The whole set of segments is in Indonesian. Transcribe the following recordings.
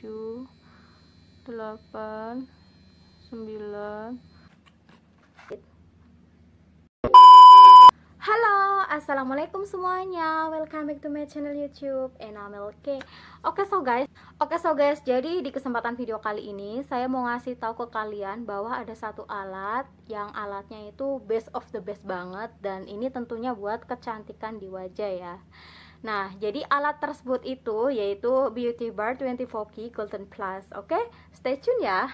7 8 9 Halo, Assalamualaikum semuanya Welcome back to my channel youtube Enamel K Oke okay, so guys Oke okay, so guys, jadi di kesempatan video kali ini Saya mau ngasih tahu ke kalian Bahwa ada satu alat Yang alatnya itu best of the best banget Dan ini tentunya buat kecantikan di wajah ya Nah, jadi alat tersebut itu yaitu Beauty Bar 24 k Golden Plus. Oke, okay? stay tune ya.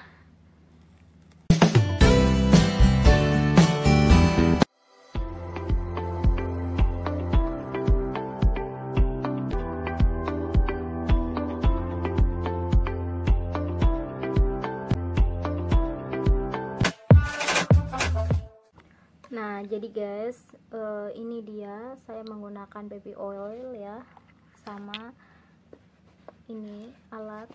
Nah, jadi guys, uh, ini dia saya menggunakan baby oil ya sama ini alat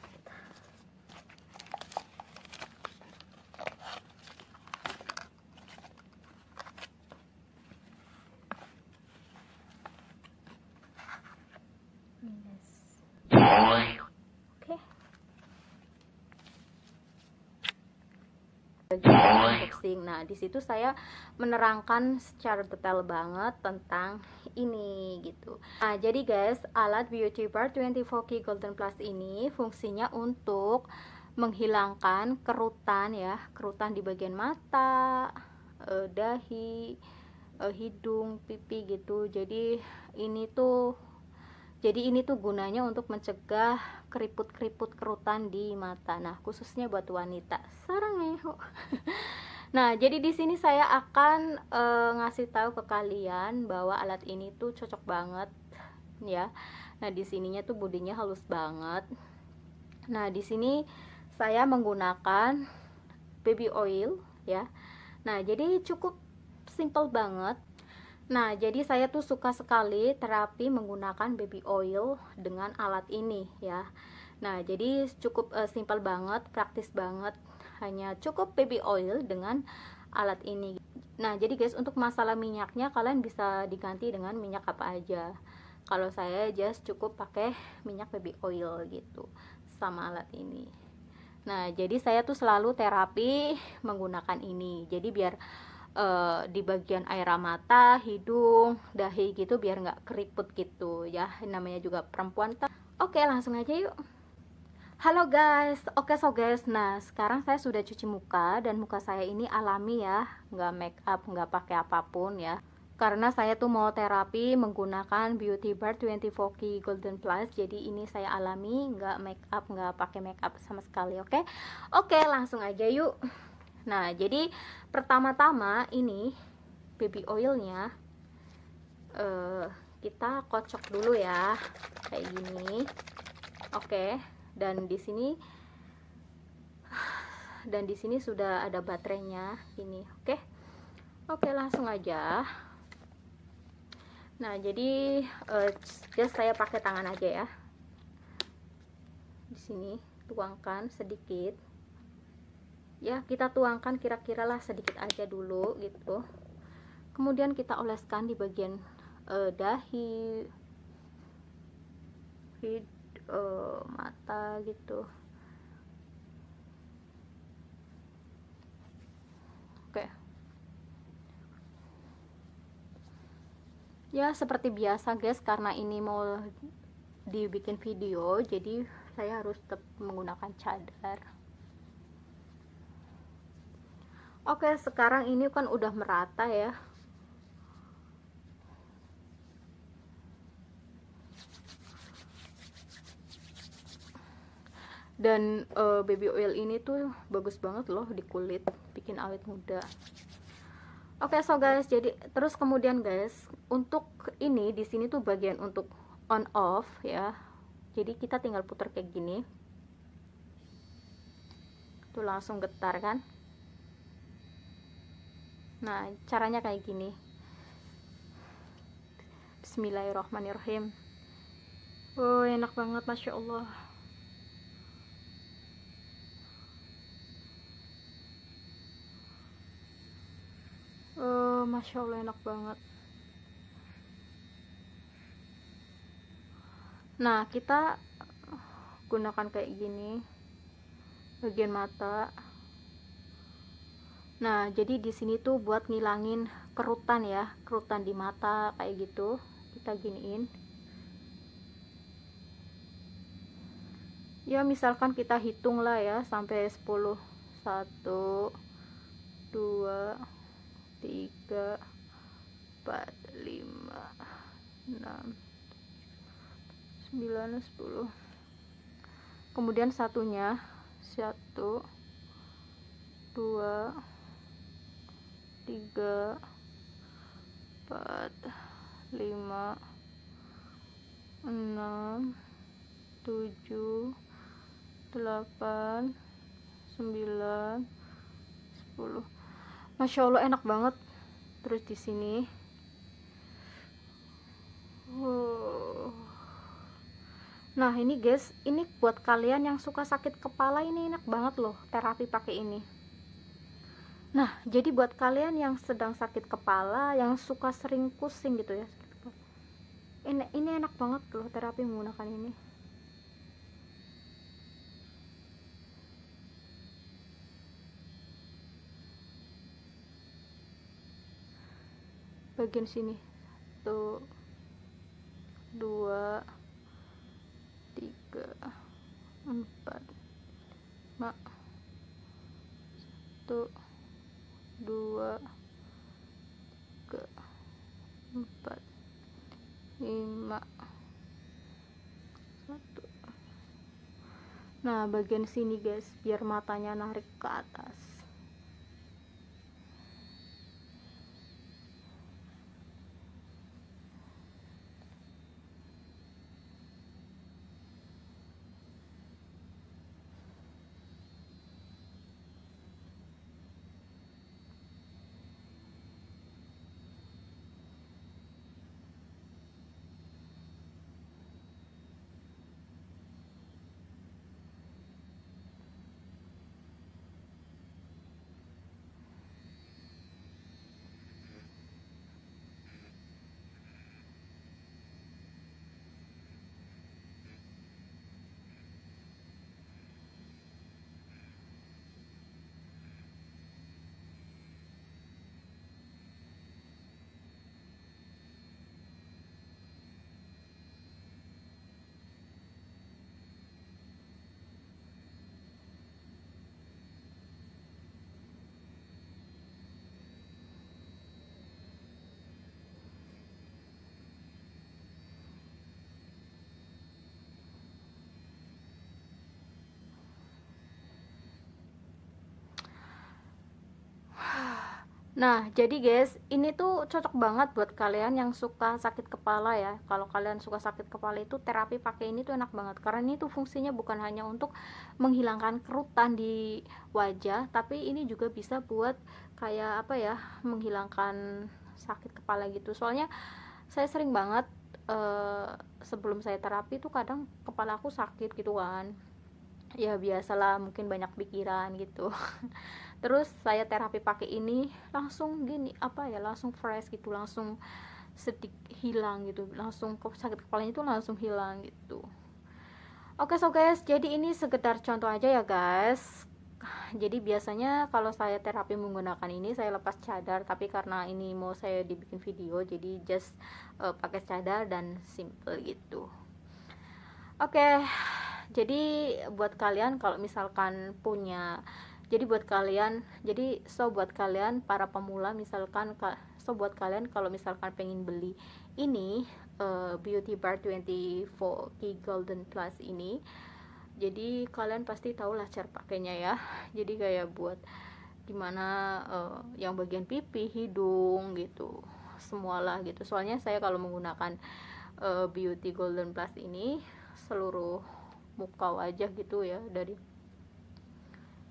boxing. Nah, di situ saya menerangkan secara detail banget tentang ini gitu. Nah, jadi guys, alat Beauty Bar 24K Golden Plus ini fungsinya untuk menghilangkan kerutan ya, kerutan di bagian mata, eh, dahi, eh, hidung, pipi gitu. Jadi ini tuh jadi ini tuh gunanya untuk mencegah keriput-keriput kerutan di mata. Nah, khususnya buat wanita. Sarang ya. Nah, jadi di sini saya akan uh, ngasih tahu ke kalian bahwa alat ini tuh cocok banget ya. Nah, di sininya tuh bodinya halus banget. Nah, di sini saya menggunakan baby oil ya. Nah, jadi cukup simple banget. Nah, jadi saya tuh suka sekali terapi menggunakan baby oil dengan alat ini ya. Nah, jadi cukup uh, simple banget, praktis banget hanya cukup baby oil dengan alat ini nah jadi guys untuk masalah minyaknya kalian bisa diganti dengan minyak apa aja kalau saya just cukup pakai minyak baby oil gitu sama alat ini nah jadi saya tuh selalu terapi menggunakan ini jadi biar uh, di bagian air mata, hidung, dahi gitu biar nggak keriput gitu ya. Namanya juga perempuan. Oke, langsung aja yuk. Halo guys, oke so guys, nah sekarang saya sudah cuci muka dan muka saya ini alami ya, nggak make up, nggak pakai apapun ya. Karena saya tuh mau terapi menggunakan Beauty Bar 24K Golden Plus, jadi ini saya alami, nggak make up, nggak pakai make up sama sekali, oke? Okay? Oke, okay, langsung aja yuk. Nah, jadi pertama-tama ini baby oilnya uh, kita kocok dulu ya, kayak gini, oke? Okay dan di sini dan di sini sudah ada baterainya ini oke okay? oke okay, langsung aja nah jadi uh, just saya pakai tangan aja ya di sini tuangkan sedikit ya kita tuangkan kira-kira lah sedikit aja dulu gitu kemudian kita oleskan di bagian uh, dahi uh, mata gitu oke okay. ya seperti biasa guys karena ini mau dibikin video jadi saya harus tetap menggunakan cadar oke okay, sekarang ini kan udah merata ya dan uh, baby oil ini tuh bagus banget loh di kulit bikin awet muda oke okay, so guys jadi terus kemudian guys untuk ini di sini tuh bagian untuk on off ya jadi kita tinggal putar kayak gini tuh langsung getar kan nah caranya kayak gini bismillahirrahmanirrahim oh enak banget masya Allah Eh, masya Allah enak banget nah kita gunakan kayak gini bagian mata nah jadi di sini tuh buat ngilangin kerutan ya kerutan di mata kayak gitu kita giniin ya misalkan kita hitung lah ya sampai 10 1 2 tiga empat lima enam sembilan sepuluh kemudian satunya satu dua tiga empat lima enam tujuh delapan sembilan sepuluh masya allah enak banget terus di sini nah ini guys ini buat kalian yang suka sakit kepala ini enak banget loh terapi pakai ini nah jadi buat kalian yang sedang sakit kepala yang suka sering pusing gitu ya ini ini enak banget loh terapi menggunakan ini bagian sini satu dua tiga empat lima satu dua tiga empat lima satu nah bagian sini guys biar matanya narik ke atas Nah, jadi guys, ini tuh cocok banget buat kalian yang suka sakit kepala ya. Kalau kalian suka sakit kepala itu terapi pakai ini tuh enak banget karena ini tuh fungsinya bukan hanya untuk menghilangkan kerutan di wajah, tapi ini juga bisa buat kayak apa ya, menghilangkan sakit kepala gitu. Soalnya saya sering banget eh, sebelum saya terapi tuh kadang kepala aku sakit gitu kan. Ya biasalah, mungkin banyak pikiran gitu. terus saya terapi pakai ini langsung gini apa ya langsung fresh gitu langsung sedik hilang gitu langsung sakit kepalanya itu langsung hilang gitu oke okay, so guys jadi ini sekedar contoh aja ya guys jadi biasanya kalau saya terapi menggunakan ini saya lepas cadar tapi karena ini mau saya dibikin video jadi just uh, pakai cadar dan simple gitu oke okay, jadi buat kalian kalau misalkan punya jadi buat kalian jadi so buat kalian para pemula misalkan so buat kalian kalau misalkan pengen beli ini uh, beauty bar 24 k golden plus ini jadi kalian pasti tahu lah cara pakainya ya jadi kayak buat gimana uh, yang bagian pipi hidung gitu semualah gitu soalnya saya kalau menggunakan uh, beauty golden plus ini seluruh muka wajah gitu ya dari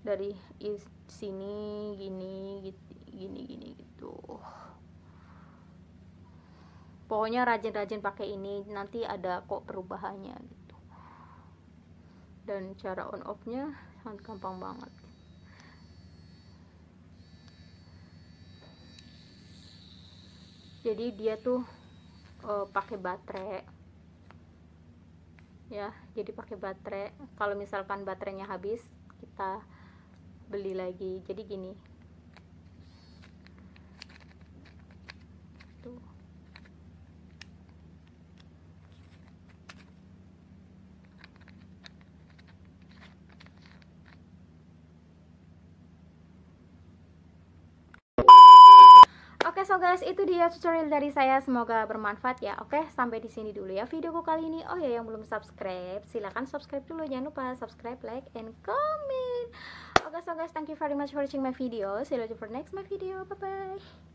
dari sini gini gini gini gitu pokoknya rajin-rajin pakai ini nanti ada kok perubahannya gitu dan cara on off nya sangat gampang banget jadi dia tuh uh, pakai baterai ya jadi pakai baterai kalau misalkan baterainya habis kita beli lagi jadi gini tuh Oke okay, so guys, itu dia tutorial dari saya. Semoga bermanfaat ya. Oke, okay, sampai di sini dulu ya videoku kali ini. Oh ya, yang belum subscribe, silahkan subscribe dulu. Jangan lupa subscribe, like, and comment guys so guys thank you very much for watching my video see you later for next my video bye bye